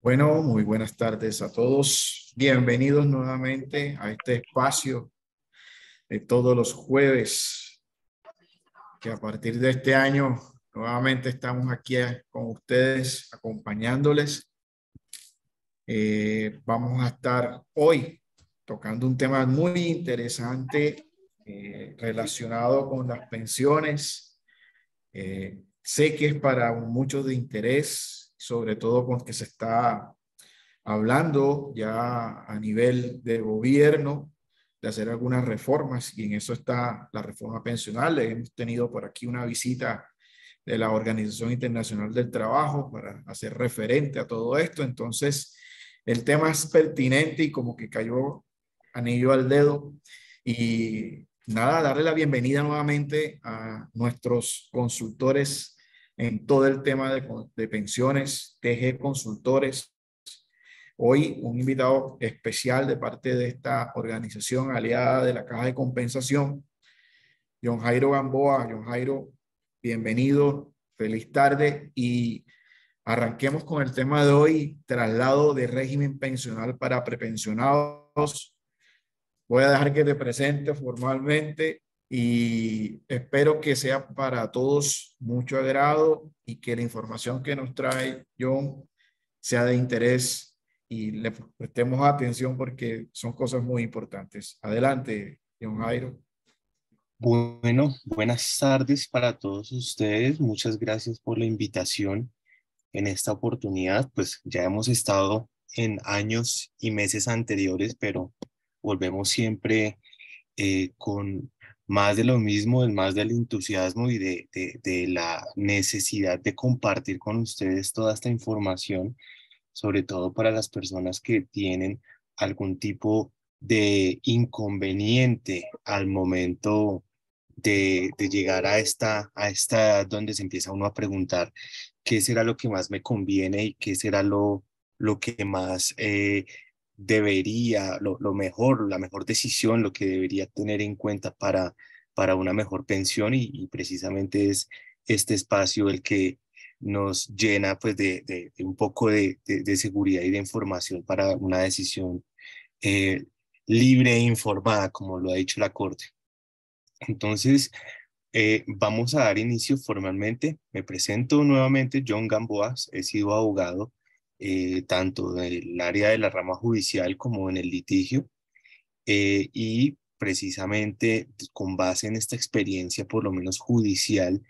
Bueno, muy buenas tardes a todos. Bienvenidos nuevamente a este espacio de todos los jueves, que a partir de este año nuevamente estamos aquí eh, con ustedes, acompañándoles. Eh, vamos a estar hoy tocando un tema muy interesante eh, relacionado con las pensiones. sé que es para muchos de interés, sobre todo con que se está hablando ya a nivel de gobierno de hacer algunas reformas y en eso está la reforma pensional. Hemos tenido por aquí una visita de la Organización Internacional del Trabajo para hacer referente a todo esto. Entonces, el tema es pertinente y como que cayó anillo al dedo. Y nada, darle la bienvenida nuevamente a nuestros consultores en todo el tema de, pensiones, TG Consultores. Hoy un invitado especial de parte de esta organización aliada de la Caja de Compensación, John Jairo Gamboa. John Jairo, bienvenido, feliz tarde y arranquemos con el tema de hoy, traslado de régimen pensional para prepensionados. Voy a dejar que te presente formalmente y espero que sea para todos mucho agrado y que la información que nos trae John sea de interés y le prestemos atención porque son cosas muy importantes. Adelante, John Jairo. Bueno, buenas tardes para todos ustedes. Muchas gracias por la invitación en esta oportunidad. Pues ya hemos estado en años y meses anteriores, pero volvemos siempre eh, con más de lo mismo, el más del entusiasmo y de, la necesidad de compartir con ustedes toda esta información, sobre todo para las personas que tienen algún tipo de inconveniente al momento de, llegar a esta, edad donde se empieza uno a preguntar qué será lo que más me conviene y qué será lo, que más eh, debería, lo, mejor, la mejor decisión, lo que debería tener en cuenta para, para una mejor pensión y, precisamente es este espacio el que nos llena pues de, un poco de, seguridad y de información para una decisión eh, libre e informada, como lo ha dicho la Corte. Entonces, eh, vamos a dar inicio formalmente. Me presento nuevamente, John Gamboas, he sido abogado eh, tanto del área de la rama judicial como en el litigio. Eh, y precisamente con base en esta experiencia, por lo menos judicial,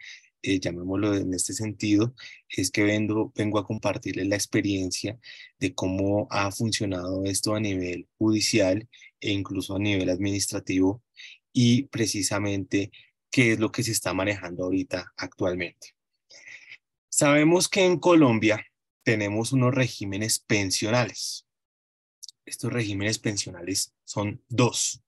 eh, llamémoslo en este sentido, es que vengo, vengo a compartirles la experiencia de cómo ha funcionado esto a nivel judicial e incluso a nivel administrativo y precisamente qué es lo que se está manejando ahorita actualmente. Sabemos que en Colombia tenemos unos regímenes pensionales. Estos regímenes pensionales son dos.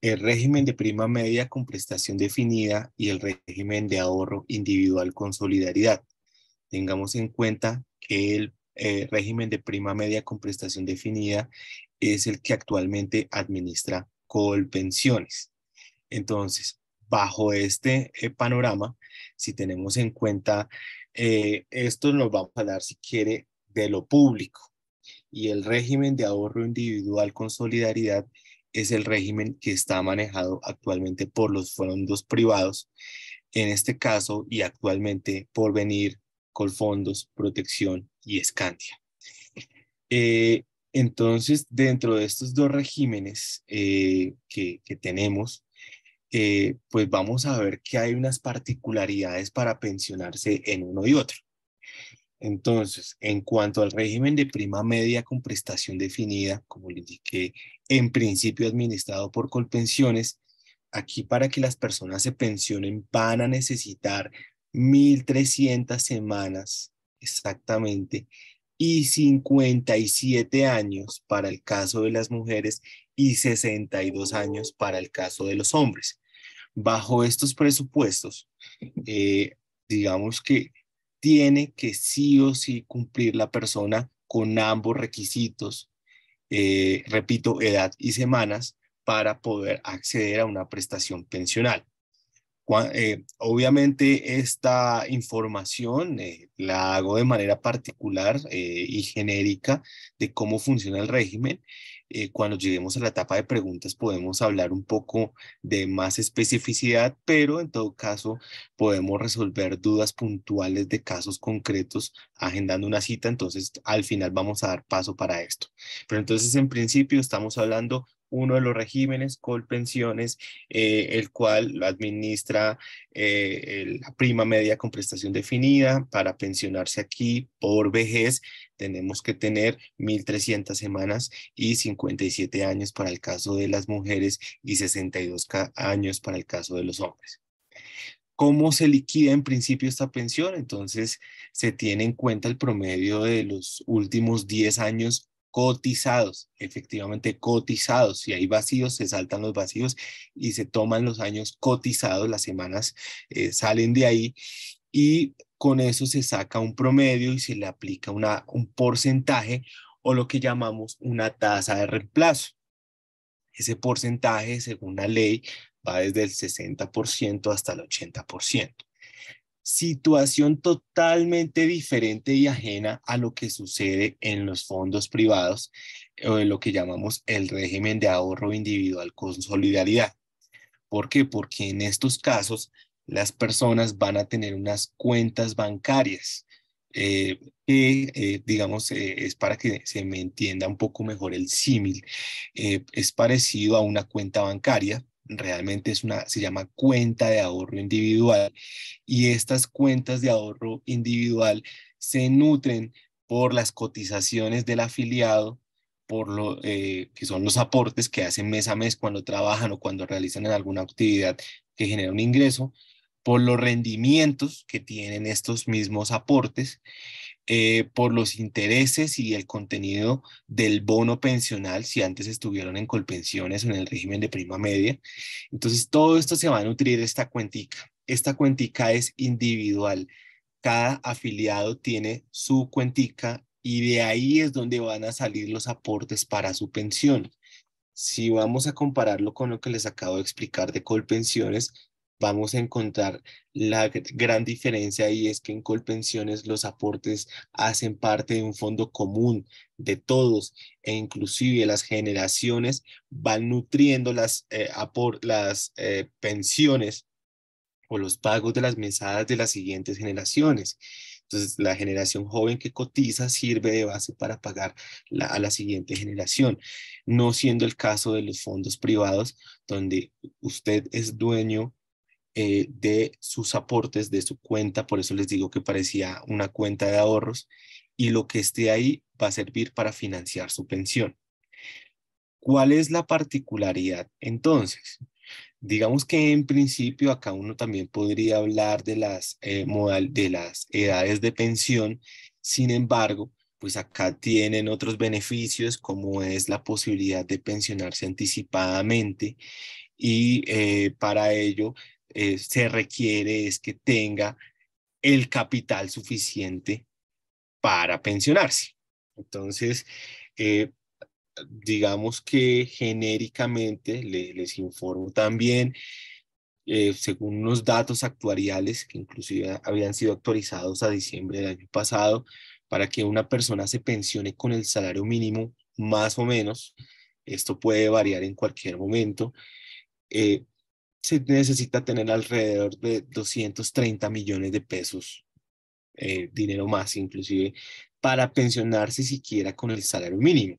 El régimen de prima media con prestación definida y el régimen de ahorro individual con solidaridad. Tengamos en cuenta que el eh, régimen de prima media con prestación definida es el que actualmente administra Colpensiones. Entonces, bajo este eh, panorama, si tenemos en cuenta eh, esto nos va a hablar, si quiere, de lo público. Y el régimen de ahorro individual con solidaridad es el régimen que está manejado actualmente por los fondos privados, en este caso y actualmente por venir con fondos, protección y Escandia. Eh, entonces, dentro de estos dos regímenes eh, que, tenemos, eh, pues vamos a ver que hay unas particularidades para pensionarse en uno y otro. Entonces, en cuanto al régimen de prima media con prestación definida, como le indiqué, en principio administrado por Colpensiones, aquí para que las personas se pensionen van a necesitar 1.300 semanas exactamente y 57 años para el caso de las mujeres y 62 años para el caso de los hombres bajo estos presupuestos, eh, digamos que tiene que sí o sí cumplir la persona con ambos requisitos, eh, repito, edad y semanas, para poder acceder a una prestación pensional. Eh, obviamente esta información la hago de manera particular y genérica de cómo funciona el régimen eh, cuando lleguemos a la etapa de preguntas podemos hablar un poco de más especificidad, pero en todo caso podemos resolver dudas puntuales de casos concretos agendando una cita, entonces al final vamos a dar paso para esto. Pero entonces en principio estamos hablando uno de los regímenes Colpensiones, pensiones, eh, el cual lo administra eh, la prima media con prestación definida. Para pensionarse aquí por vejez tenemos que tener 1.300 semanas y 57 años para el caso de las mujeres y 62 años para el caso de los hombres. ¿Cómo se liquida en principio esta pensión? Entonces, se tiene en cuenta el promedio de los últimos 10 años cotizados, efectivamente cotizados. Si hay vacíos, se saltan los vacíos y se toman los años cotizados, las semanas eh, salen de ahí y con eso se saca un promedio y se le aplica una, un porcentaje o lo que llamamos una tasa de reemplazo. Ese porcentaje, según la ley, va desde el 60% hasta el 80% situación totalmente diferente y ajena a lo que sucede en los fondos privados o en lo que llamamos el régimen de ahorro individual con solidaridad. ¿Por qué? Porque en estos casos las personas van a tener unas cuentas bancarias eh, que, eh, digamos, eh, es para que se me entienda un poco mejor el símil, es parecido a una cuenta bancaria realmente es una, se llama cuenta de ahorro individual y estas cuentas de ahorro individual se nutren por las cotizaciones del afiliado, por lo eh, que son los aportes que hacen mes a mes cuando trabajan o cuando realizan alguna actividad que genera un ingreso, por los rendimientos que tienen estos mismos aportes eh, por los intereses y el contenido del bono pensional, si antes estuvieron en colpensiones o en el régimen de prima media. Entonces, todo esto se va a nutrir esta cuentica. Esta cuentica es individual. Cada afiliado tiene su cuentica y de ahí es donde van a salir los aportes para su pensión. Si vamos a compararlo con lo que les acabo de explicar de Colpensiones, vamos a encontrar la gran diferencia y es que en Colpensiones los aportes hacen parte de un fondo común de todos e inclusive las generaciones van nutriendo las, eh, las eh, pensiones o los pagos de las mesadas de las siguientes generaciones. Entonces, la generación joven que cotiza sirve de base para pagar a la siguiente generación, no siendo el caso de los fondos privados, donde usted es dueño eh, de sus aportes, de su cuenta, por eso les digo que parecía una cuenta de ahorros, y lo que esté ahí va a servir para financiar su pensión. ¿Cuál es la particularidad entonces? Digamos que en principio acá uno también podría hablar de las, eh, modal, de las edades de pensión, sin embargo, pues acá tienen otros beneficios como es la posibilidad de pensionarse anticipadamente y eh, para ello eh, se requiere es que tenga el capital suficiente para pensionarse. Entonces, eh, digamos que genéricamente les informo también, eh, según unos datos actuariales que inclusive habían sido actualizados a diciembre del año pasado, para que una persona se pensione con el salario mínimo, más o menos, esto puede variar en cualquier momento, eh, se necesita tener alrededor de 230 millones de pesos, eh, dinero más inclusive, para pensionarse siquiera con el salario mínimo.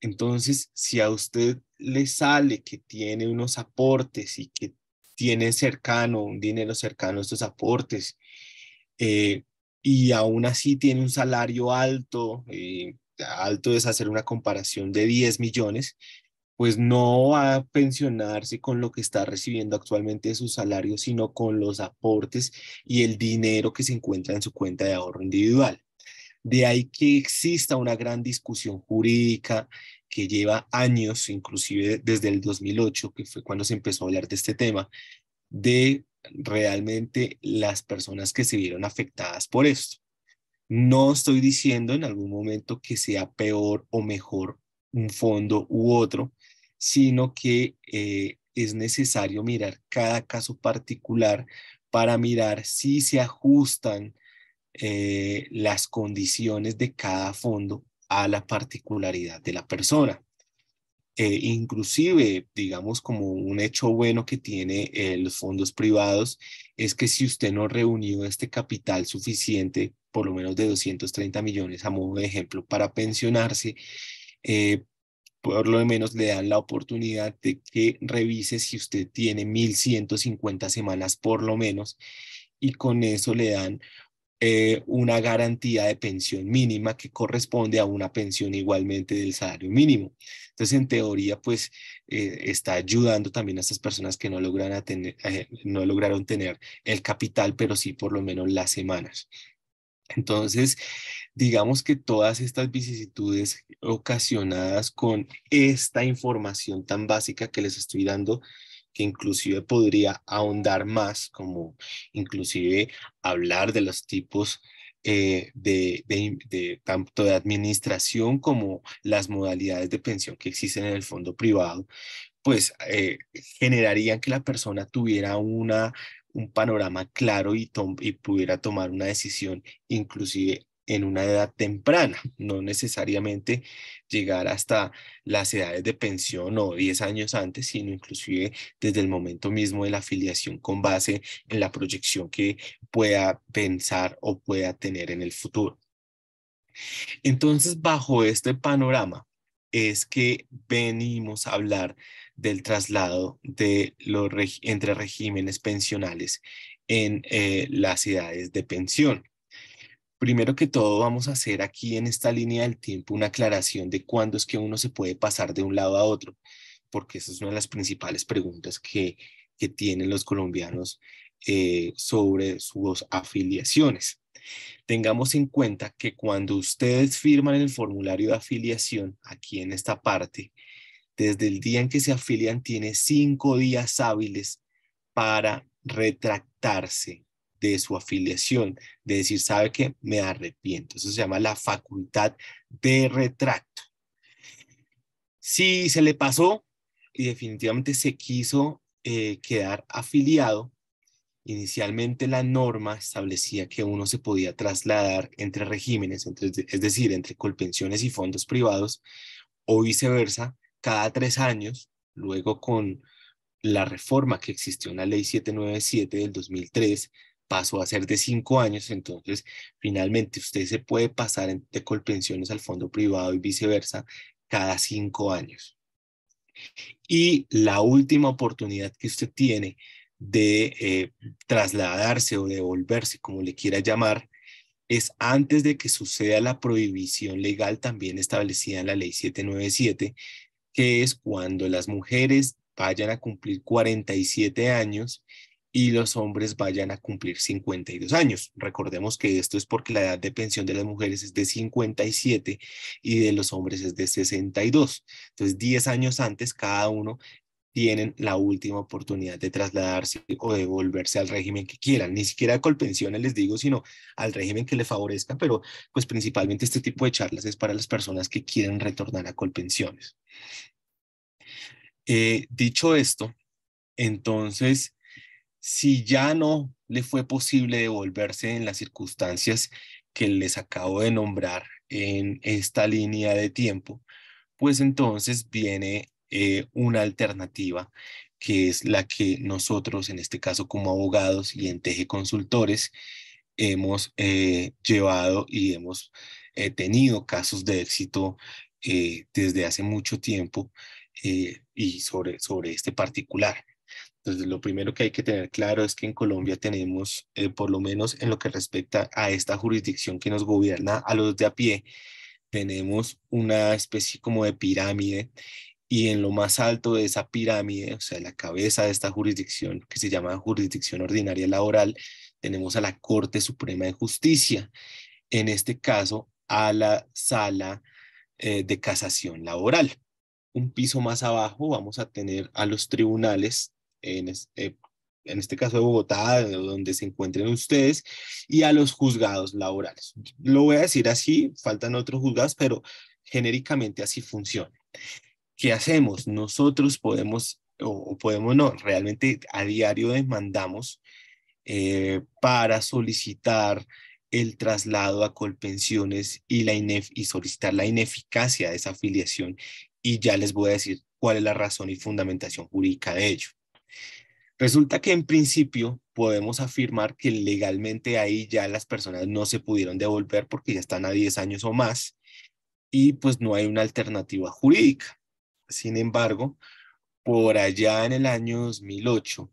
Entonces, si a usted le sale que tiene unos aportes y que tiene cercano, un dinero cercano a estos aportes, eh, y aún así tiene un salario alto, eh, alto es hacer una comparación de 10 millones, pues no va a pensionarse con lo que está recibiendo actualmente de su salario, sino con los aportes y el dinero que se encuentra en su cuenta de ahorro individual. De ahí que exista una gran discusión jurídica que lleva años, inclusive desde el 2008, que fue cuando se empezó a hablar de este tema, de realmente las personas que se vieron afectadas por esto. No estoy diciendo en algún momento que sea peor o mejor un fondo u otro, sino que eh, es necesario mirar cada caso particular para mirar si se ajustan eh, las condiciones de cada fondo a la particularidad de la persona. Eh, inclusive, digamos, como un hecho bueno que tiene los fondos privados es que si usted no reunió este capital suficiente, por lo menos de 230 millones a modo de ejemplo, para pensionarse, por lo menos le dan la oportunidad de que revise si usted tiene 1150 semanas por lo menos y con eso le dan eh, una garantía de pensión mínima que corresponde a una pensión igualmente del salario mínimo. Entonces, en teoría, pues eh, está ayudando también a estas personas que no, logran eh, no lograron tener el capital, pero sí por lo menos las semanas. Entonces, digamos que todas estas vicisitudes ocasionadas con esta información tan básica que les estoy dando, que inclusive podría ahondar más, como inclusive hablar de los tipos eh, de, tanto de administración como las modalidades de pensión que existen en el fondo privado, pues eh, generarían que la persona tuviera una un panorama claro y, y pudiera tomar una decisión inclusive en una edad temprana, no necesariamente llegar hasta las edades de pensión o 10 años antes, sino inclusive desde el momento mismo de la afiliación con base en la proyección que pueda pensar o pueda tener en el futuro. Entonces, bajo este panorama es que venimos a hablar del traslado de los entre regímenes pensionales en eh, las edades de pensión. Primero que todo, vamos a hacer aquí en esta línea del tiempo una aclaración de cuándo es que uno se puede pasar de un lado a otro, porque esa es una de las principales preguntas que, que tienen los colombianos eh, sobre sus afiliaciones. Tengamos en cuenta que cuando ustedes firman el formulario de afiliación, aquí en esta parte, desde el día en que se afilian tiene cinco días hábiles para retractarse de su afiliación, de decir, sabe que me arrepiento. Eso se llama la facultad de retracto. Si se le pasó y definitivamente se quiso eh, quedar afiliado, inicialmente la norma establecía que uno se podía trasladar entre regímenes, es decir, entre colpensiones y fondos privados, o viceversa, cada tres años, luego con la reforma que existió en la ley 797 del 2003, pasó a ser de cinco años, entonces finalmente usted se puede pasar de colpensiones al fondo privado y viceversa cada cinco años. Y la última oportunidad que usted tiene de eh, trasladarse o devolverse, como le quiera llamar, es antes de que suceda la prohibición legal también establecida en la ley 797 que es cuando las mujeres vayan a cumplir 47 años y los hombres vayan a cumplir 52 años. Recordemos que esto es porque la edad de pensión de las mujeres es de 57 y de los hombres es de 62. Entonces, 10 años antes cada uno tienen la última oportunidad de trasladarse o de volverse al régimen que quieran, ni siquiera a colpensiones les digo, sino al régimen que les favorezca, pero pues principalmente este tipo de charlas es para las personas que quieren retornar a colpensiones. Eh, dicho esto, entonces, si ya no le fue posible devolverse en las circunstancias que les acabo de nombrar en esta línea de tiempo, pues entonces viene eh, una alternativa que es la que nosotros, en este caso como abogados y en Consultores, hemos eh, llevado y hemos eh, tenido casos de éxito desde hace mucho tiempo y sobre, sobre este particular. Entonces, lo primero que hay que tener claro es que en Colombia tenemos, por lo menos en lo que respecta a esta jurisdicción que nos gobierna a los de a pie, tenemos una especie como de pirámide y en lo más alto de esa pirámide, o sea, la cabeza de esta jurisdicción que se llama jurisdicción ordinaria laboral, tenemos a la Corte Suprema de Justicia, en este caso a la sala eh, de casación laboral. Un piso más abajo vamos a tener a los tribunales, en, eh, en este caso de Bogotá, donde se encuentren ustedes, y a los juzgados laborales. Lo voy a decir así, faltan otros juzgados, pero genéricamente así funciona. ¿qué hacemos? Nosotros podemos, o podemos no, realmente a diario demandamos eh, para solicitar el traslado a colpensiones y, la inef y solicitar la ineficacia de esa afiliación. Y ya les voy a decir cuál es la razón y fundamentación jurídica de ello. Resulta que en principio podemos afirmar que legalmente ahí ya las personas no se pudieron devolver porque ya están a 10 años o más y pues no hay una alternativa jurídica. Sin embargo, por allá en el año 2008,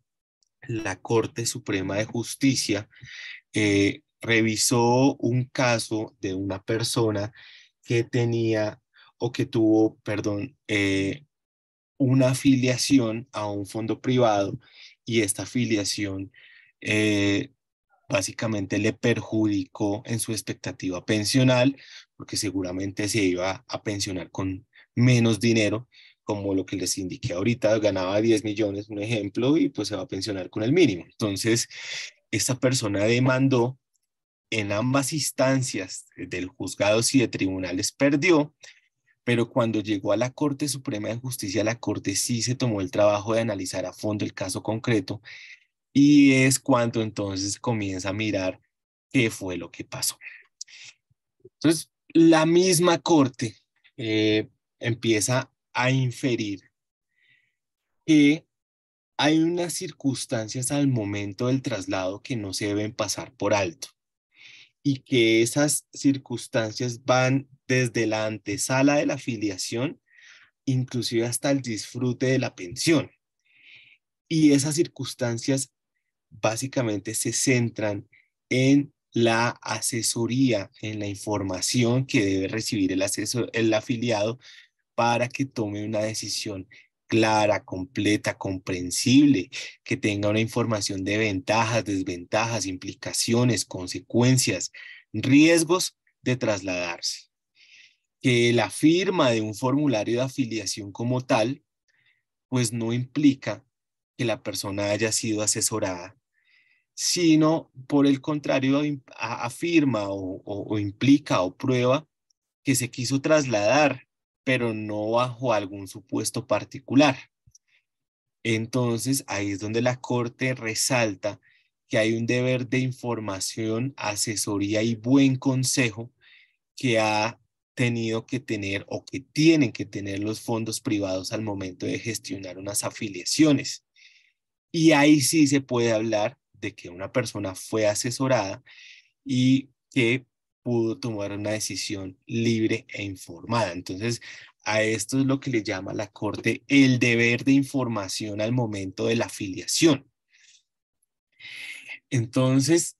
la Corte Suprema de Justicia eh, revisó un caso de una persona que tenía o que tuvo, perdón, eh, una afiliación a un fondo privado y esta afiliación eh, básicamente le perjudicó en su expectativa pensional porque seguramente se iba a pensionar con menos dinero como lo que les indiqué ahorita, ganaba 10 millones, un ejemplo, y pues se va a pensionar con el mínimo. Entonces, esta persona demandó en ambas instancias del juzgado y de tribunales, perdió, pero cuando llegó a la Corte Suprema de Justicia, la Corte sí se tomó el trabajo de analizar a fondo el caso concreto y es cuando entonces comienza a mirar qué fue lo que pasó. Entonces, la misma Corte eh, empieza a inferir que hay unas circunstancias al momento del traslado que no se deben pasar por alto y que esas circunstancias van desde la antesala de la afiliación, inclusive hasta el disfrute de la pensión. Y esas circunstancias básicamente se centran en la asesoría, en la información que debe recibir el, el afiliado para que tome una decisión clara, completa, comprensible, que tenga una información de ventajas, desventajas, implicaciones, consecuencias, riesgos de trasladarse. Que la firma de un formulario de afiliación como tal, pues no implica que la persona haya sido asesorada, sino por el contrario afirma o, o implica o prueba que se quiso trasladar pero no bajo algún supuesto particular. Entonces, ahí es donde la Corte resalta que hay un deber de información, asesoría y buen consejo que ha tenido que tener o que tienen que tener los fondos privados al momento de gestionar unas afiliaciones. Y ahí sí se puede hablar de que una persona fue asesorada y que pudo tomar una decisión libre e informada. Entonces, a esto es lo que le llama la Corte el deber de información al momento de la afiliación. Entonces,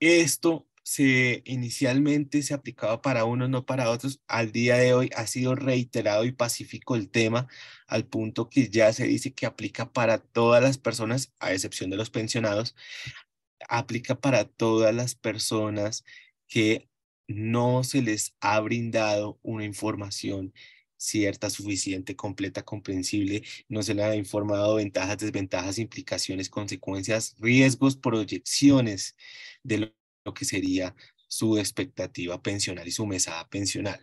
esto se inicialmente se aplicaba para unos, no para otros. Al día de hoy ha sido reiterado y pacífico el tema al punto que ya se dice que aplica para todas las personas, a excepción de los pensionados, aplica para todas las personas que no se les ha brindado una información cierta, suficiente, completa, comprensible, no se le ha informado ventajas, desventajas, implicaciones, consecuencias, riesgos, proyecciones de lo que sería su expectativa pensional y su mesada pensional.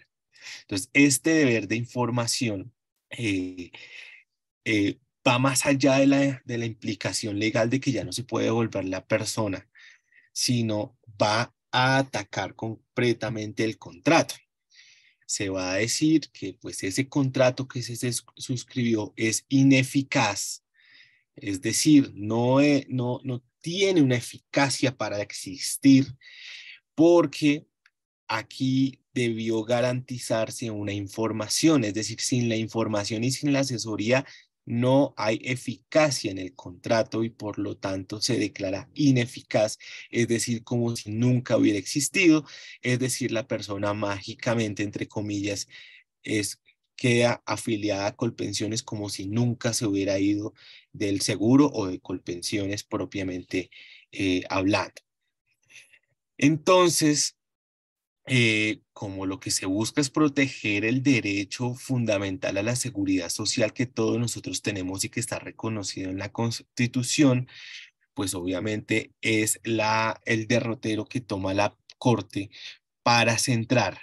Entonces, este deber de información eh, eh, va más allá de la, de la implicación legal de que ya no se puede devolver la persona, sino va a atacar completamente el contrato. Se va a decir que pues ese contrato que se suscribió es ineficaz, es decir, no, e, no, no tiene una eficacia para existir porque aquí debió garantizarse una información, es decir, sin la información y sin la asesoría no hay eficacia en el contrato y por lo tanto se declara ineficaz, es decir, como si nunca hubiera existido, es decir, la persona mágicamente, entre comillas, es queda afiliada a Colpensiones como si nunca se hubiera ido del seguro o de Colpensiones propiamente eh, hablando. Entonces, eh, como lo que se busca es proteger el derecho fundamental a la seguridad social que todos nosotros tenemos y que está reconocido en la Constitución, pues obviamente es el derrotero que toma la Corte para centrar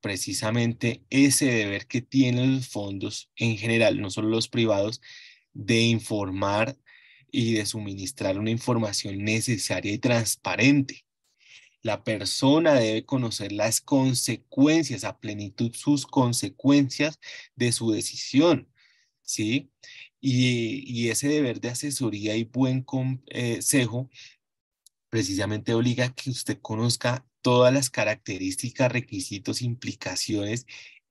precisamente ese deber que tienen los fondos en general, no solo los privados, de informar y de suministrar una información necesaria y transparente la persona debe conocer las consecuencias, a plenitud sus consecuencias de su decisión, ¿sí? Y, ese deber de asesoría y buen consejo eh, precisamente obliga a que usted conozca todas las características, requisitos, implicaciones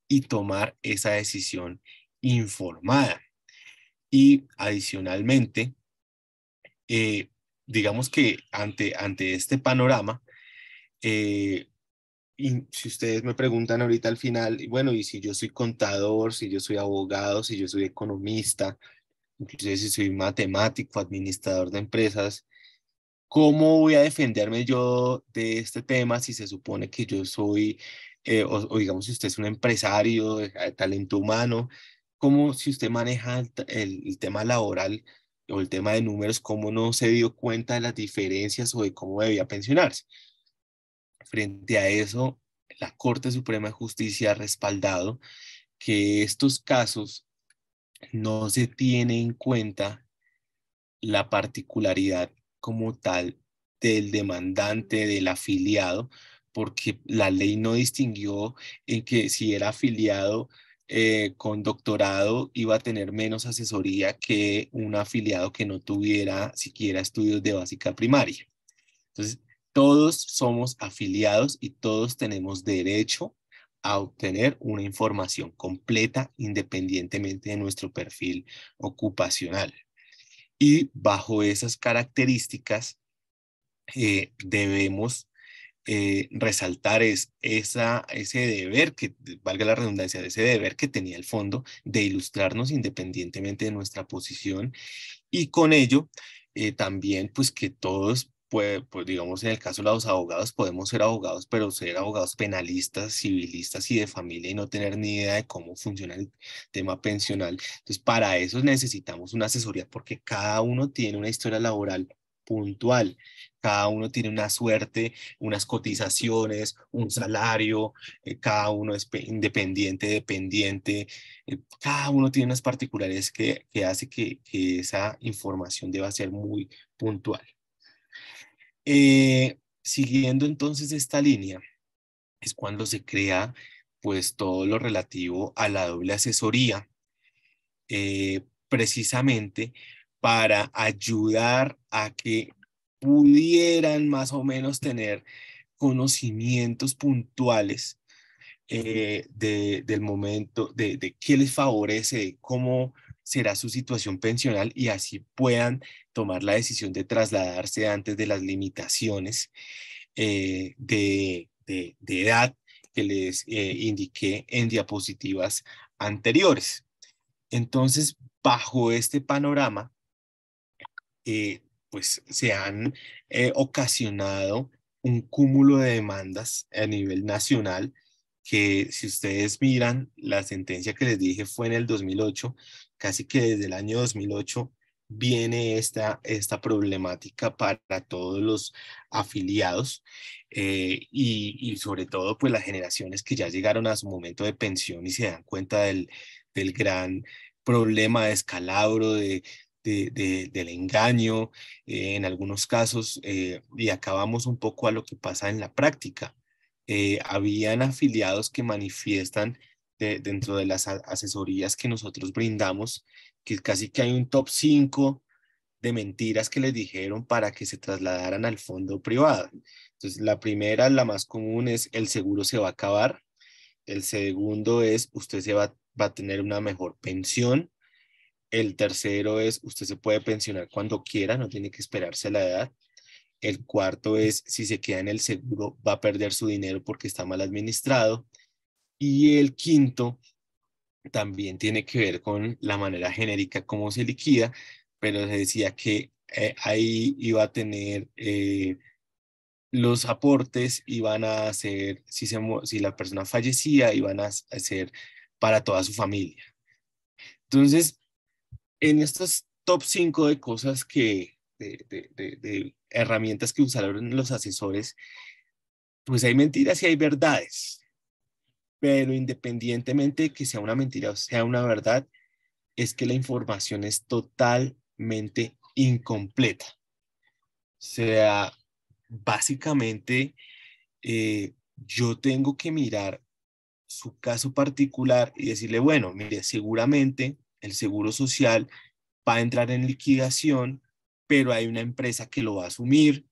y tomar esa decisión informada. Y adicionalmente, eh, digamos que ante, ante este panorama, eh, y si ustedes me preguntan ahorita al final, bueno, y si yo soy contador, si yo soy abogado, si yo soy economista, inclusive si soy matemático, administrador de empresas, ¿cómo voy a defenderme yo de este tema si se supone que yo soy, eh, o, digamos, si usted es un empresario de, eh, talento humano, cómo si usted maneja el tema laboral o el tema de números, cómo no se dio cuenta de las diferencias o de cómo debía pensionarse? Frente a eso, la Corte Suprema de Justicia ha respaldado que estos casos no se tiene en cuenta la particularidad como tal del demandante, del afiliado, porque la ley no distinguió en que si era afiliado eh, con doctorado iba a tener menos asesoría que un afiliado que no tuviera siquiera estudios de básica primaria. Entonces, todos somos afiliados y todos tenemos derecho a obtener una información completa independientemente de nuestro perfil ocupacional. Y bajo esas características eh, debemos eh, resaltar esa, ese deber que, valga la redundancia, de ese deber que tenía el fondo de ilustrarnos independientemente de nuestra posición y con ello eh, también pues que todos pues, pues, digamos, en el caso de los abogados, podemos ser abogados, pero ser abogados penalistas, civilistas y de familia y no tener ni idea de cómo funciona el tema pensional. Entonces, para eso necesitamos una asesoría porque cada uno tiene una historia laboral puntual. Cada uno tiene una suerte, unas cotizaciones, un salario, eh, cada uno es independiente, dependiente, eh, cada uno tiene unas particularidades que, hace que esa información deba ser muy puntual. Eh, siguiendo entonces esta línea, es cuando se crea pues todo lo relativo a la doble asesoría, eh, precisamente para ayudar a que pudieran más o menos tener conocimientos puntuales eh, del momento, de, de, qué les favorece, cómo será su situación pensional y así puedan tomar la decisión de trasladarse antes de las limitaciones eh, de, edad que les eh, indiqué en diapositivas anteriores. Entonces, bajo este panorama, eh, pues se han ocasionado un cúmulo de demandas a nivel nacional que si ustedes miran, la sentencia que les dije fue en el 2008 casi que desde el año 2008 viene esta, esta problemática para todos los afiliados eh, y, sobre todo pues las generaciones que ya llegaron a su momento de pensión y se dan cuenta del, gran problema de escalabro, de, del engaño eh, en algunos casos eh, y acabamos un poco a lo que pasa en la práctica. habían afiliados que manifiestan dentro de las asesorías que nosotros brindamos, que casi que hay un top 5 de mentiras que les dijeron para que se trasladaran al fondo privado. Entonces, la primera, la más común es el seguro se va a acabar. El segundo es usted se va a tener una mejor pensión. El tercero es usted se puede pensionar cuando quiera, no tiene que esperarse la edad. El cuarto es si se queda en el seguro va a perder su dinero porque está mal administrado. Y el quinto también tiene que ver con la manera genérica como se liquida, pero se decía que eh, ahí iba a tener eh, los aportes, iban a ser, si, si la persona fallecía, iban a ser para toda su familia. Entonces, en estos top 5 de cosas que, de herramientas que usaron los asesores, pues hay mentiras y hay verdades. Pero independientemente de que sea una mentira o sea una verdad, es que la información es totalmente incompleta. O sea, básicamente eh, yo tengo que mirar su caso particular y decirle, bueno, mire, seguramente el Seguro Social va a entrar en liquidación, pero hay una empresa que lo va a asumir,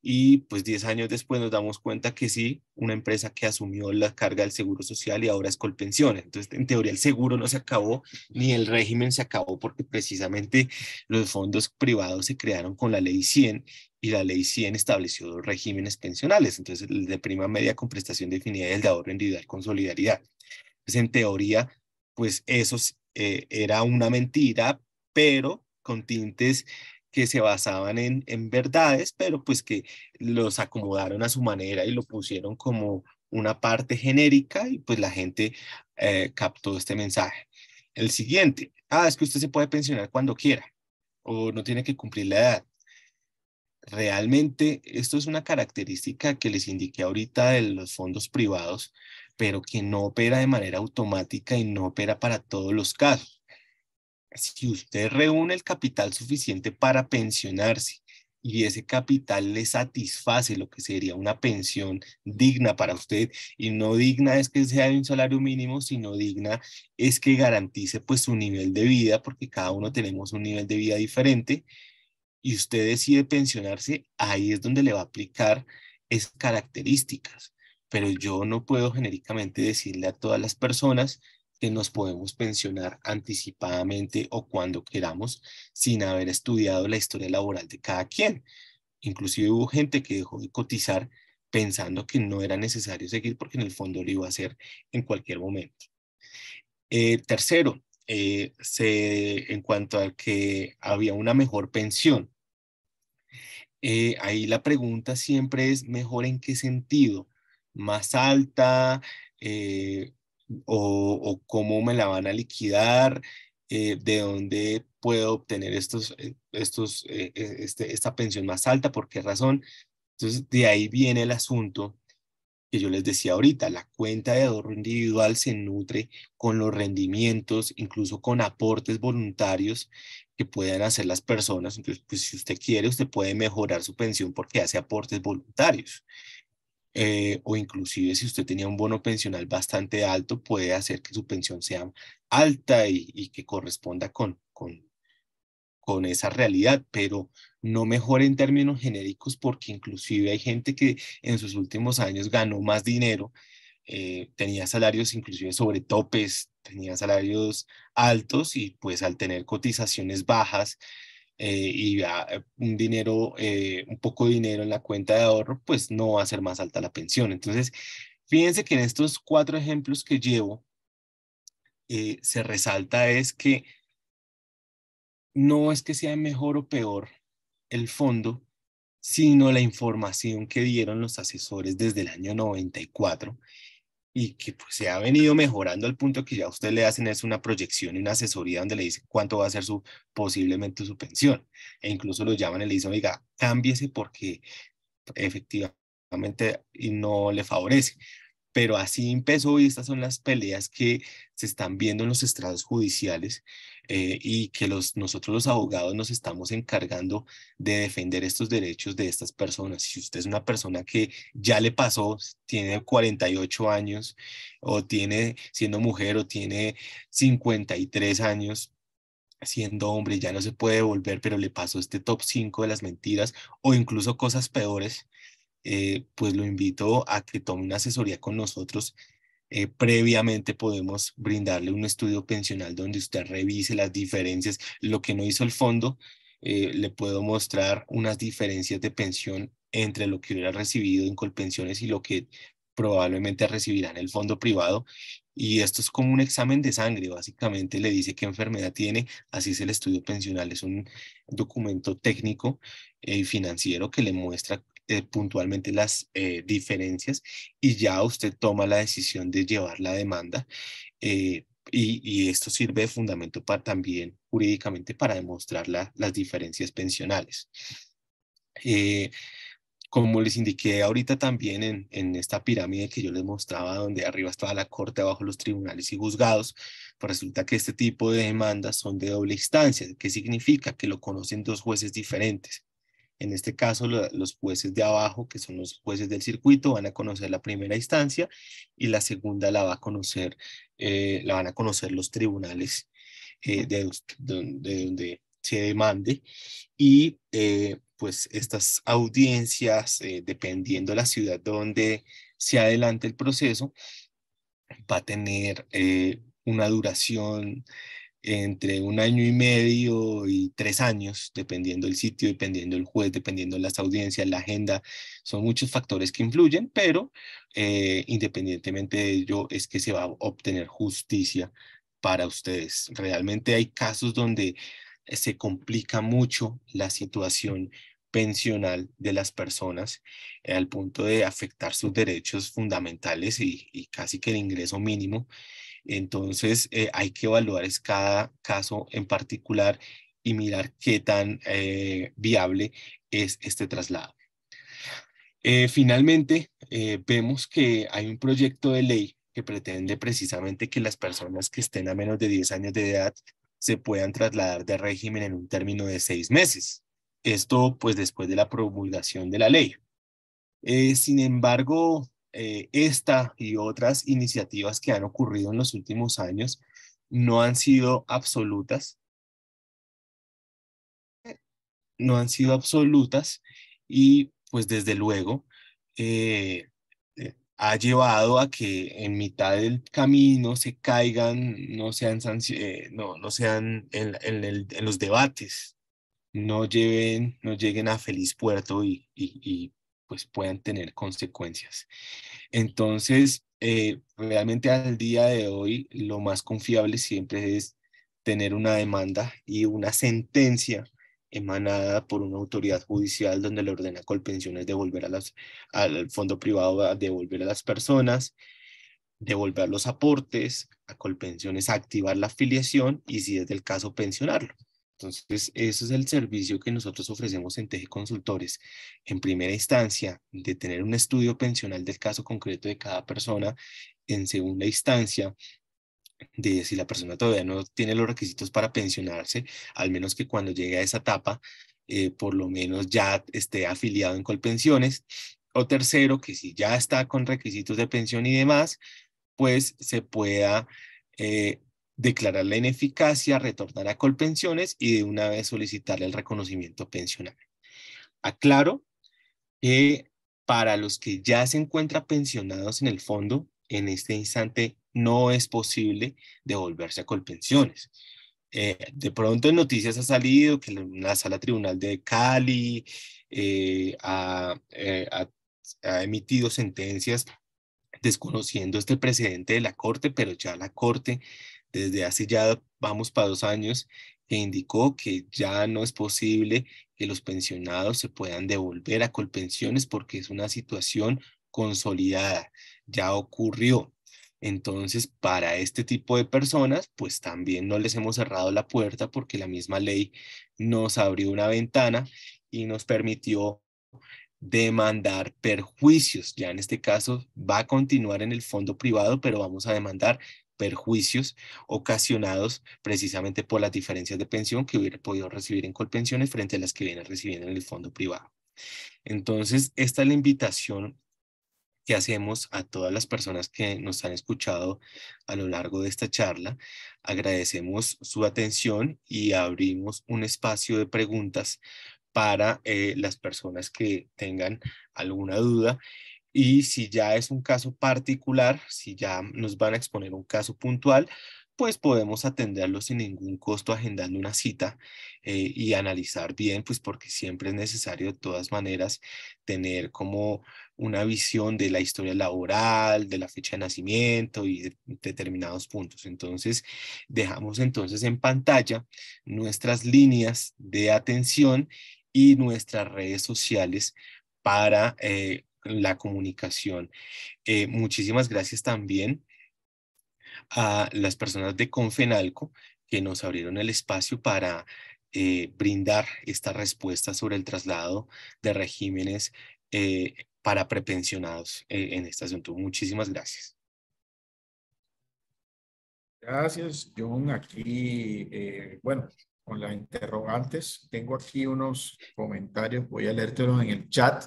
y pues 10 años después nos damos cuenta que sí, una empresa que asumió la carga del seguro social y ahora es Colpensiones. Entonces, en teoría, el seguro no se acabó ni el régimen se acabó porque precisamente los fondos privados se crearon con la ley 100 y la ley 100 estableció dos regímenes pensionales. Entonces, el de prima media con prestación definida y el de ahorro individual con solidaridad. Entonces, pues, en teoría, pues eso eh, era una mentira, pero con tintes que se basaban en, en verdades, pero pues que los acomodaron a su manera y lo pusieron como una parte genérica y pues la gente eh, captó este mensaje. El siguiente, ah, es que usted se puede pensionar cuando quiera o no tiene que cumplir la edad. Realmente esto es una característica que les indiqué ahorita de los fondos privados, pero que no opera de manera automática y no opera para todos los casos si usted reúne el capital suficiente para pensionarse y ese capital le satisface lo que sería una pensión digna para usted, y no digna es que sea de un salario mínimo, sino digna es que garantice pues su nivel de vida, porque cada uno tenemos un nivel de vida diferente, y usted decide pensionarse, ahí es donde le va a aplicar esas características. Pero yo no puedo genéricamente decirle a todas las personas que nos podemos pensionar anticipadamente o cuando queramos sin haber estudiado la historia laboral de cada quien. Inclusive hubo gente que dejó de cotizar pensando que no era necesario seguir porque en el fondo lo iba a hacer en cualquier momento. Eh, tercero, eh, se, en cuanto al que había una mejor pensión. Eh, ahí la pregunta siempre es mejor en qué sentido, más alta, eh, o, cómo me la van a liquidar, eh, de dónde puedo obtener estos, eh, estos, eh, e, este, esta pensión más alta, por qué razón. Entonces, de ahí viene el asunto que yo les decía ahorita, la cuenta de ahorro individual se nutre con los rendimientos, incluso con aportes voluntarios que puedan hacer las personas. Entonces, pues si usted quiere, usted puede mejorar su pensión porque hace aportes voluntarios. Eh, o inclusive si usted tenía un bono pensional bastante alto, puede hacer que su pensión sea alta y, que corresponda con, con, esa realidad, pero no mejor en términos genéricos porque inclusive hay gente que en sus últimos años ganó más dinero, eh, tenía salarios inclusive sobre topes, tenía salarios altos y pues al tener cotizaciones bajas, eh, y eh, un dinero, eh, un poco de dinero en la cuenta de ahorro, pues no va a ser más alta la pensión. Entonces, fíjense que en estos cuatro ejemplos que llevo, se resalta es que no es que sea mejor o peor el fondo, sino la información que dieron los asesores desde el año 94 y que pues, se ha venido mejorando al punto que ya usted le hacen es una proyección y una asesoría donde le dice cuánto va a ser su, posiblemente su pensión. E incluso lo llaman y le dicen, oiga, cámbiese porque efectivamente no le favorece. Pero así empezó y estas son las peleas que se están viendo en los estrados judiciales eh, y que los, nosotros los abogados nos estamos encargando de defender estos derechos de estas personas. Si usted es una persona que ya le pasó, tiene 48 años o tiene, siendo mujer o tiene 53 años, siendo hombre ya no se puede volver, pero le pasó este top 5 de las mentiras o incluso cosas peores, eh, pues lo invito a que tome una asesoría con nosotros eh, previamente podemos brindarle un estudio pensional donde usted revise las diferencias, lo que no hizo el fondo, eh, le puedo mostrar unas diferencias de pensión entre lo que hubiera recibido en Colpensiones y lo que probablemente recibirá en el fondo privado. Y esto es como un examen de sangre, básicamente le dice qué enfermedad tiene, así es el estudio pensional, es un documento técnico y eh, financiero que le muestra eh, puntualmente las eh, diferencias y ya usted toma la decisión de llevar la demanda. Eh, y, esto sirve de fundamento para, también jurídicamente para demostrar las diferencias pensionales. como les indiqué ahorita también en, en esta pirámide que yo les mostraba, donde arriba estaba la corte, abajo los tribunales y juzgados, pues resulta que este tipo de demandas son de doble instancia. ¿Qué significa? Que lo conocen dos jueces diferentes en este caso, los jueces de abajo, que son los jueces del circuito, van a conocer la primera instancia y la segunda la, va a conocer, eh, la van a conocer los tribunales eh, de, donde se demande. Y eh, pues estas audiencias, dependiendo la ciudad donde se adelante el proceso, va a tener una duración entre un año y medio y tres años, dependiendo el sitio, dependiendo el juez, dependiendo las audiencias, la agenda, son muchos factores que influyen, pero eh, independientemente de ello es que se va a obtener justicia para ustedes. Realmente hay casos donde se complica mucho la situación pensional de las personas eh, al punto de afectar sus derechos fundamentales y casi que el ingreso mínimo entonces, eh, hay que evaluar es cada caso en particular y mirar qué tan eh, viable es este traslado. Eh, finalmente, vemos que hay un proyecto de ley que pretende precisamente que las personas que estén a menos de 10 años de edad se puedan trasladar de régimen en un término de seis meses. Esto pues después de la promulgación de la ley. sin embargo, eh, esta y otras iniciativas que han ocurrido en los últimos años no han sido absolutas. No han sido absolutas y pues desde luego eh, eh, ha llevado a que en mitad del camino se caigan, no sean, eh, no, no sean en, los debates, no, lleven, no lleguen a feliz puerto y, y pues puedan tener consecuencias. Entonces, eh, realmente al día de hoy lo más confiable siempre es tener una demanda y una sentencia emanada por una autoridad judicial donde le ordena a Colpensiones devolver a las, al fondo privado, devolver a las personas, devolver los aportes, a Colpensiones activar la afiliación y si es del caso pensionarlo. Entonces, ese es el servicio que nosotros ofrecemos en TG Consultores. En primera instancia, de tener un estudio pensional del caso concreto de cada persona. En segunda instancia, de si la persona todavía no tiene los requisitos para pensionarse, al menos que cuando llegue a esa etapa, eh, por lo menos ya esté afiliado en Colpensiones. O tercero, que si ya está con requisitos de pensión y demás, pues se pueda eh, declarar la ineficacia, retornar a Colpensiones y de una vez solicitarle el reconocimiento pensional. Aclaro que para los que ya se encuentran pensionados en el fondo, en este instante no es posible devolverse a Colpensiones. Eh, de pronto en noticias ha salido que la sala tribunal de Cali eh, eh, ha, ha emitido sentencias desconociendo este precedente de la Corte, pero ya la Corte desde hace ya vamos para dos años que indicó que ya no es posible que los pensionados se puedan devolver a Colpensiones porque es una situación consolidada, ya ocurrió. Entonces, para este tipo de personas, pues también no les hemos cerrado la puerta porque la misma ley nos abrió una ventana y nos permitió demandar perjuicios. Ya en este caso va a continuar en el fondo privado, pero vamos a demandar perjuicios ocasionados precisamente por las diferencias de pensión que hubiera podido recibir en Colpensiones frente a las que viene recibiendo en el fondo privado. Entonces, esta es la invitación que hacemos a todas las personas que nos han escuchado a lo largo de esta charla. Agradecemos su atención y abrimos un espacio de preguntas para eh, las personas que tengan alguna duda y si ya es un caso particular, si ya nos van a exponer un caso puntual, pues podemos atenderlo sin ningún costo agendando una cita eh, y analizar bien, pues porque siempre es necesario de todas maneras tener como una visión de la historia laboral, de la fecha de nacimiento y determinados puntos. Entonces, dejamos entonces en pantalla nuestras líneas de atención y nuestras redes sociales para eh, la comunicación. Eh, muchísimas gracias también a las personas de Confenalco que nos abrieron el espacio para eh, brindar esta respuesta sobre el traslado de regímenes eh, para prepensionados en este asunto. Muchísimas gracias. Gracias, John. Aquí, bueno, con las interrogantes, tengo aquí unos comentarios, voy a leértelos en el chat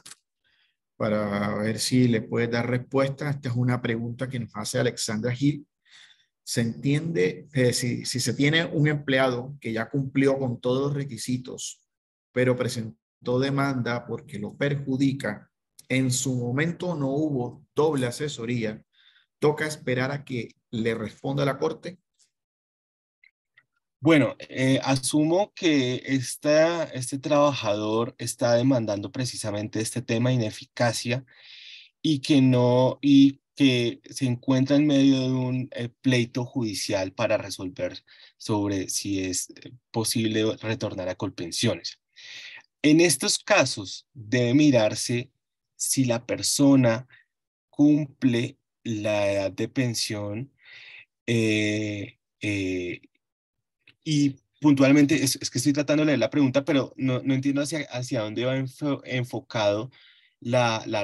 para ver si le puede dar respuesta. Esta es una pregunta que nos hace Alexandra Gil. Se entiende, eh, si, si se tiene un empleado que ya cumplió con todos los requisitos, pero presentó demanda porque lo perjudica, en su momento no hubo doble asesoría, toca esperar a que le responda la corte. Bueno, eh, asumo que este trabajador está demandando precisamente este tema de ineficacia y que no y que se encuentra en medio de un eh, pleito judicial para resolver sobre si es eh, posible retornar a colpensiones. En estos casos debe mirarse si la persona cumple la edad de pensión eh, y puntualmente, es, que estoy tratando de leer la pregunta, pero no, entiendo hacia, hacia dónde va enfocado la, la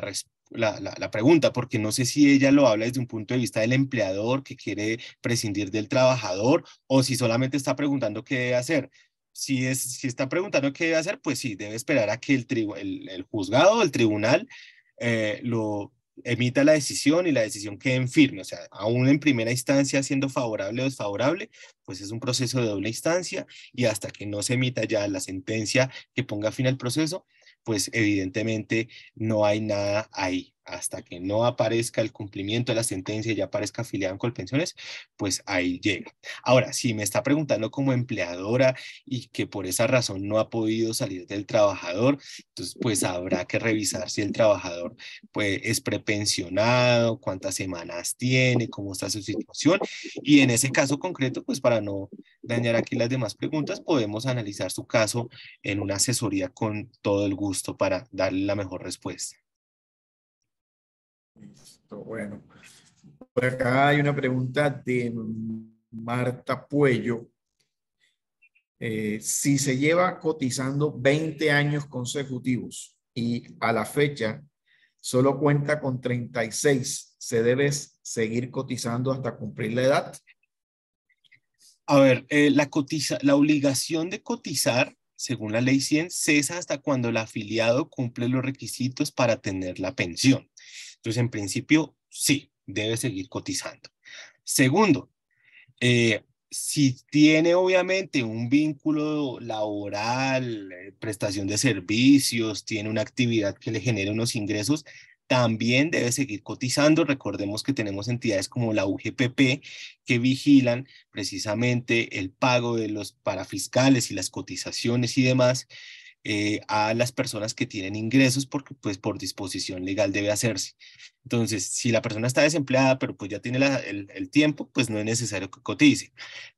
la, pregunta, porque no sé si ella lo habla desde un punto de vista del empleador que quiere prescindir del trabajador o si solamente está preguntando qué debe hacer. Si, es, si está preguntando qué debe hacer, pues sí, debe esperar a que el, el, el, juzgado, el tribunal, eh, lo emita la decisión y la decisión quede en firme, o sea, aún en primera instancia siendo favorable o desfavorable, pues es un proceso de doble instancia y hasta que no se emita ya la sentencia que ponga fin al proceso, pues evidentemente no hay nada ahí hasta que no aparezca el cumplimiento de la sentencia y ya aparezca afiliado en Colpensiones, pues ahí llega. Ahora, si me está preguntando como empleadora y que por esa razón no ha podido salir del trabajador, entonces pues habrá que revisar si el trabajador pues es prepensionado, cuántas semanas tiene, cómo está su situación y en ese caso concreto, pues para no dañar aquí las demás preguntas, podemos analizar su caso en una asesoría con todo el gusto para darle la mejor respuesta. Listo, bueno. Por acá hay una pregunta de Marta Puello. Eh, si se lleva cotizando 20 años consecutivos y a la fecha solo cuenta con 36, ¿se debe seguir cotizando hasta cumplir la edad? A ver, eh, la, la obligación de cotizar, según la ley 100, cesa hasta cuando el afiliado cumple los requisitos para tener la pensión. Entonces, en principio, sí, debe seguir cotizando. Segundo, eh, si tiene obviamente un vínculo laboral, eh, prestación de servicios, tiene una actividad que le genere unos ingresos, también debe seguir cotizando. Recordemos que tenemos entidades como la UGPP que vigilan precisamente el pago de los parafiscales y las cotizaciones y demás. Eh, a las personas que tienen ingresos porque pues por disposición legal debe hacerse. Entonces, si la persona está desempleada pero pues ya tiene el, tiempo, pues no es necesario que cotice.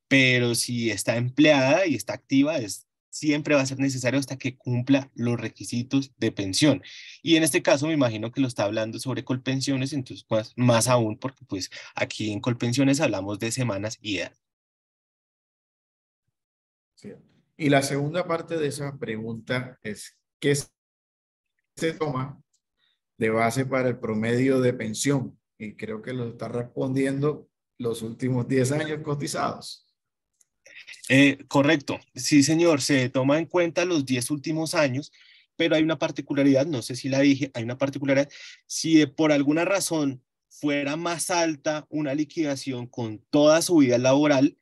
Pero si está empleada y está activa, es, siempre va a ser necesario hasta que cumpla los requisitos de pensión. Y en este caso me imagino que lo está hablando sobre colpensiones, entonces más, pues, más aún porque pues aquí en colpensiones hablamos de semanas y edad. Sí. Y la segunda parte de esa pregunta es, ¿qué se toma de base para el promedio de pensión? Y creo que lo está respondiendo los últimos 10 años cotizados. Eh, correcto, sí señor, se toma en cuenta los 10 últimos años, pero hay una particularidad, no sé si la dije, hay una particularidad, si por alguna razón fuera más alta una liquidación con toda su vida laboral,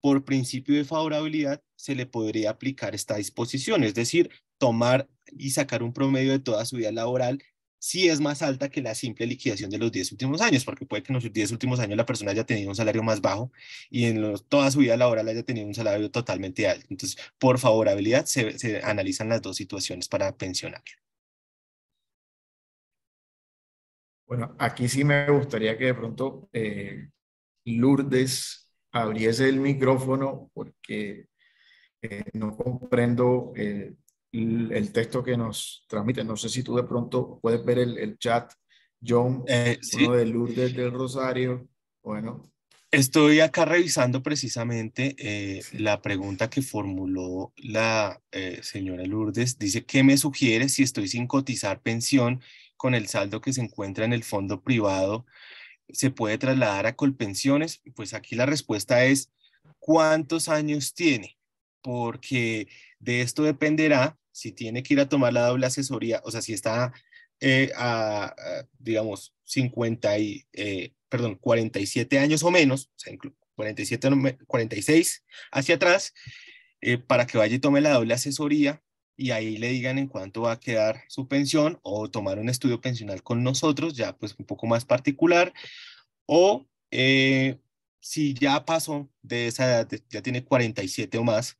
por principio de favorabilidad, se le podría aplicar esta disposición, es decir, tomar y sacar un promedio de toda su vida laboral si es más alta que la simple liquidación de los 10 últimos años, porque puede que en los 10 últimos años la persona haya tenido un salario más bajo y en toda su vida laboral haya tenido un salario totalmente alto. Entonces, por favorabilidad se, analizan las dos situaciones para pensionar. Bueno, aquí sí me gustaría que de pronto eh, Lourdes abriese el micrófono porque eh, no comprendo eh, el, texto que nos transmite, No sé si tú de pronto puedes ver el, chat, John, eh, uno de Lourdes del Rosario. Bueno. Estoy acá revisando precisamente eh, la pregunta que formuló la señora Lourdes. Dice, ¿qué me sugiere si estoy sin cotizar pensión con el saldo que se encuentra en el fondo privado? ¿Se puede trasladar a Colpensiones? Pues aquí la respuesta es, ¿cuántos años tiene? porque de esto dependerá si tiene que ir a tomar la doble asesoría, o sea, si está eh, a, digamos, 50 y, eh, perdón, 47 años o menos, o sea, 47, 46 hacia atrás, eh, para que vaya y tome la doble asesoría y ahí le digan en cuánto va a quedar su pensión o tomar un estudio pensional con nosotros, ya pues un poco más particular, o eh, si ya pasó de esa edad, ya tiene 47 o más,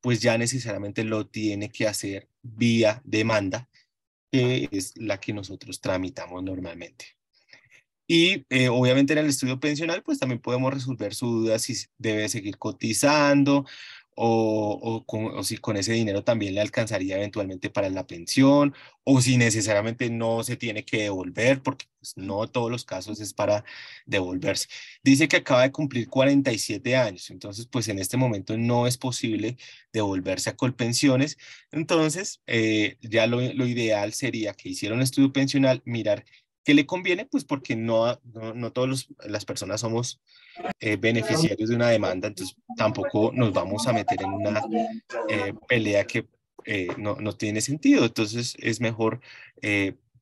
pues ya necesariamente lo tiene que hacer vía demanda, que es la que nosotros tramitamos normalmente. Y eh, obviamente en el estudio pensional, pues también podemos resolver su duda si debe seguir cotizando o, si con ese dinero también le alcanzaría eventualmente para la pensión, o si necesariamente no se tiene que devolver, porque pues, no todos los casos es para devolverse. Dice que acaba de cumplir 47 años, entonces pues en este momento no es posible devolverse a Colpensiones, entonces eh, ya lo, lo ideal sería que hiciera un estudio pensional, mirar le conviene, pues porque no, no, todas las personas somos eh, beneficiarios de una demanda, entonces tampoco nos vamos a meter en una eh, pelea que eh, no, tiene sentido. Entonces es mejor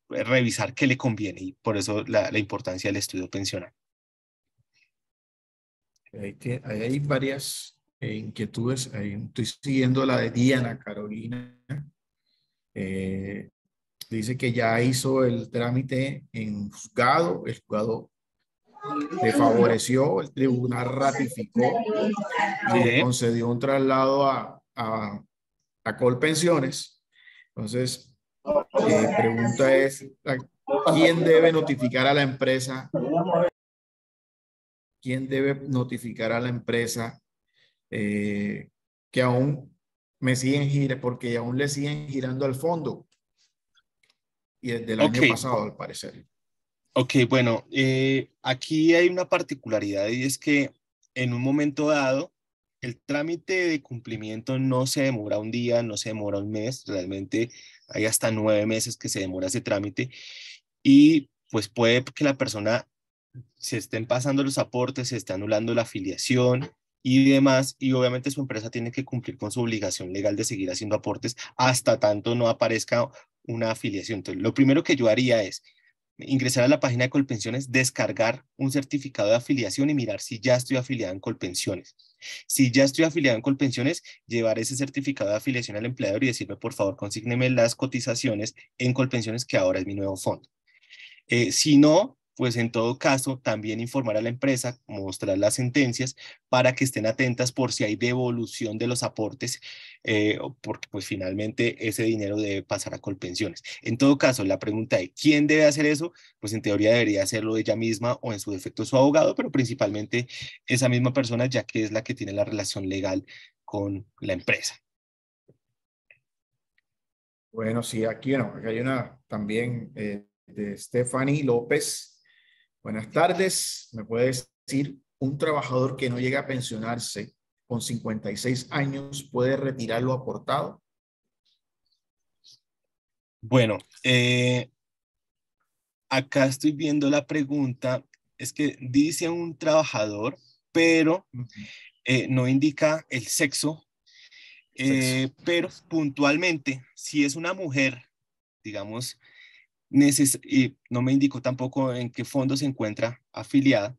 revisar qué le conviene y por eso la, importancia del estudio pensional. hay varias inquietudes. estoy siguiendo la de Diana Carolina dice que ya hizo el trámite en juzgado, el juzgado le favoreció, el tribunal ratificó, le concedió un traslado a, a, a Colpensiones. Entonces, eh, pregunta es, ¿quién debe notificar a la empresa? ¿Quién debe notificar a la empresa eh, que aún me siguen girando, porque aún le siguen girando al fondo? y año pasado, al parecer. Ok, bueno, eh, aquí hay una particularidad y es que en un momento dado, el trámite de cumplimiento no se demora un día, no se demora un mes, realmente hay hasta nueve meses que se demora ese trámite y pues puede que la persona se estén pasando los aportes, se esté anulando la afiliación y demás, y obviamente su empresa tiene que cumplir con su obligación legal de seguir haciendo aportes hasta tanto no aparezca una afiliación. Entonces, lo primero que yo haría es ingresar a la página de Colpensiones, descargar un certificado de afiliación y mirar si ya estoy afiliado en Colpensiones. Si ya estoy afiliado en Colpensiones, llevar ese certificado de afiliación al empleador y decirme, por favor, consígneme las cotizaciones en Colpensiones, que ahora es mi nuevo fondo. Eh, si no, pues en todo caso también informar a la empresa, mostrar las sentencias para que estén atentas por si hay devolución de los aportes, eh, porque pues finalmente ese dinero debe pasar a colpensiones. En todo caso, la pregunta de quién debe hacer eso, pues en teoría debería hacerlo ella misma o en su defecto su abogado, pero principalmente esa misma persona, ya que es la que tiene la relación legal con la empresa. Bueno, sí, aquí, hay una también eh, de Stephanie López Buenas tardes. ¿Me puede decir un trabajador que no llega a pensionarse con 56 años puede retirar lo aportado? Bueno, eh, acá estoy viendo la pregunta. Es que dice un trabajador, pero eh, no indica el sexo. Eh, pero puntualmente, si es una mujer, digamos, y no me indicó tampoco en qué fondo se encuentra afiliada,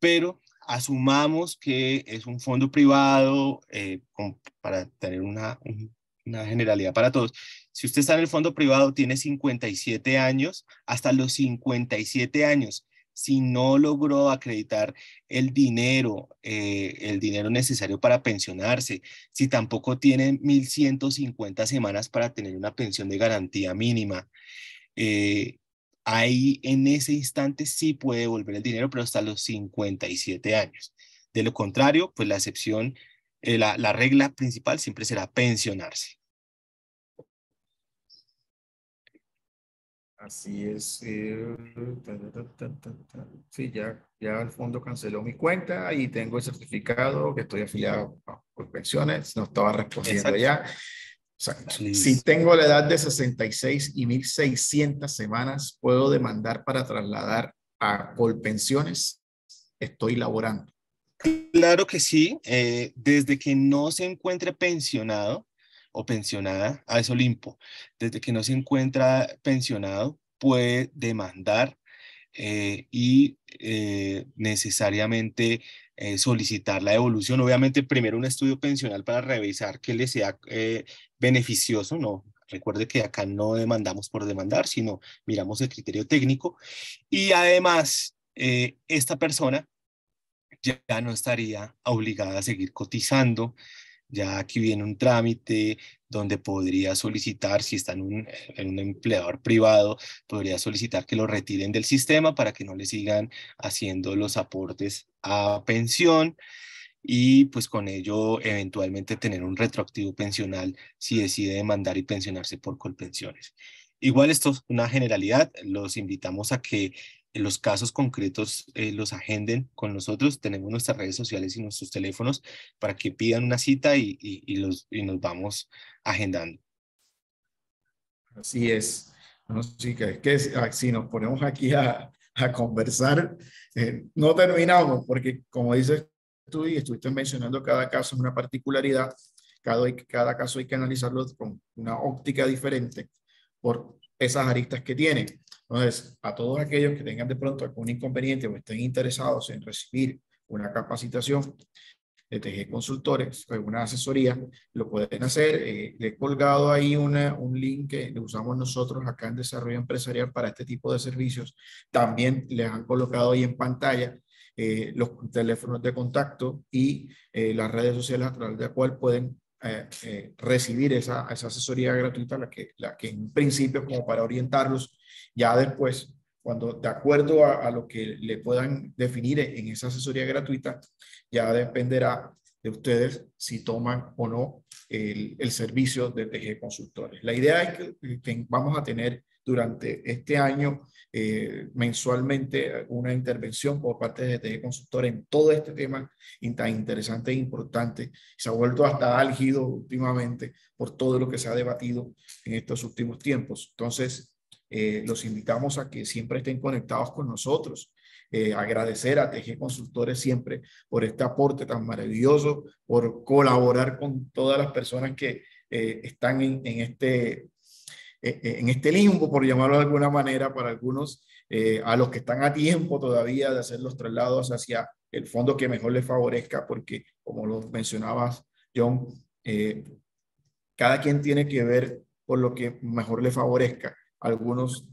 pero asumamos que es un fondo privado eh, para tener una, generalidad para todos. Si usted está en el fondo privado, tiene 57 años, hasta los 57 años, si no logró acreditar el dinero, eh, el dinero necesario para pensionarse, si tampoco tiene 1.150 semanas para tener una pensión de garantía mínima, eh, ahí en ese instante sí puede devolver el dinero, pero hasta los 57 años. De lo contrario, pues la excepción, eh, la, regla principal siempre será pensionarse. Así es. Eh, sí, ya, ya el fondo canceló mi cuenta y tengo el certificado que estoy afiliado por pensiones, no estaba respondiendo ya. Si tengo la edad de 66 y 1600 semanas, puedo demandar para trasladar a Colpensiones. Estoy laborando. Claro que sí. Eh, desde que no se encuentre pensionado o pensionada, a eso limpo, desde que no se encuentra pensionado, puede demandar eh, y eh, necesariamente eh, solicitar la devolución. Obviamente, primero un estudio pensional para revisar que le sea eh, beneficioso, ¿no? Recuerde que acá no demandamos por demandar, sino miramos el criterio técnico. Y además, eh, esta persona ya no estaría obligada a seguir cotizando ya aquí viene un trámite donde podría solicitar, si está en un, en un empleador privado, podría solicitar que lo retiren del sistema para que no le sigan haciendo los aportes a pensión y pues con ello eventualmente tener un retroactivo pensional si decide demandar y pensionarse por colpensiones. Igual esto es una generalidad, los invitamos a que los casos concretos eh, los agenden con nosotros. Tenemos nuestras redes sociales y nuestros teléfonos para que pidan una cita y, y, los, y nos vamos agendando. Así es. No, sí, que es que ah, si nos ponemos aquí a, a conversar, eh, no terminamos, porque como dices tú y estuviste mencionando, cada caso es una particularidad, cada, cada caso hay que analizarlo con una óptica diferente por esas aristas que tiene. Entonces, a todos aquellos que tengan de pronto algún inconveniente o estén interesados en recibir una capacitación de TG Consultores, alguna pues, asesoría, lo pueden hacer. Eh, le he colgado ahí una, un link que usamos nosotros acá en Desarrollo Empresarial para este tipo de servicios. También les han colocado ahí en pantalla eh, los teléfonos de contacto y eh, las redes sociales a través de las cuales pueden recibir esa, esa, asesoría gratuita, la que, la que en principio como para orientarlos ya después, cuando de acuerdo a, lo que le puedan definir en esa asesoría gratuita, ya dependerá de ustedes si toman o no el, servicio de TG Consultores. La idea es eh, que, vamos a tener durante este año eh, mensualmente una intervención por parte de TG Consultores en todo este tema tan interesante e importante. Se ha vuelto hasta álgido últimamente por todo lo que se ha debatido en estos últimos tiempos. Entonces, eh, los invitamos a que siempre estén conectados con nosotros. Eh, agradecer a TG Consultores siempre por este aporte tan maravilloso, por colaborar con todas las personas que eh, están en, este, en este limbo, por llamarlo de alguna manera, para algunos, a los que están a tiempo todavía de hacer los traslados hacia el fondo que mejor les favorezca, porque como lo mencionabas, John, cada quien tiene que ver por lo que mejor le favorezca. Algunos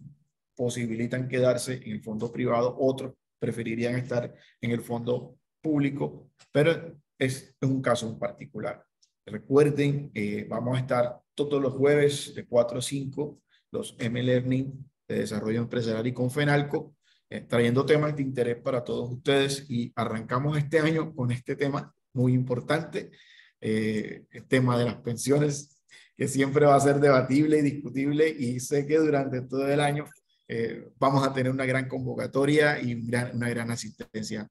posibilitan quedarse en el fondo privado, otros preferirían estar en el fondo público, pero es, un caso en particular. Recuerden, eh, vamos a estar todos los jueves de 4 a 5, los M-Learning de Desarrollo Empresarial y con FENALCO, eh, trayendo temas de interés para todos ustedes y arrancamos este año con este tema muy importante, eh, el tema de las pensiones que siempre va a ser debatible y discutible y sé que durante todo el año eh, vamos a tener una gran convocatoria y una gran asistencia.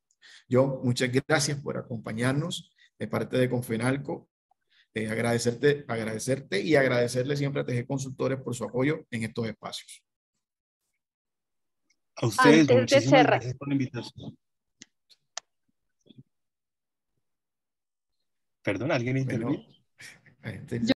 Yo, muchas gracias por acompañarnos de parte de Confenalco. Eh, agradecerte, agradecerte y agradecerle siempre a TG Consultores por su apoyo en estos espacios. A ustedes, Antes gracias por la invitación. Perdón, ¿alguien intervino?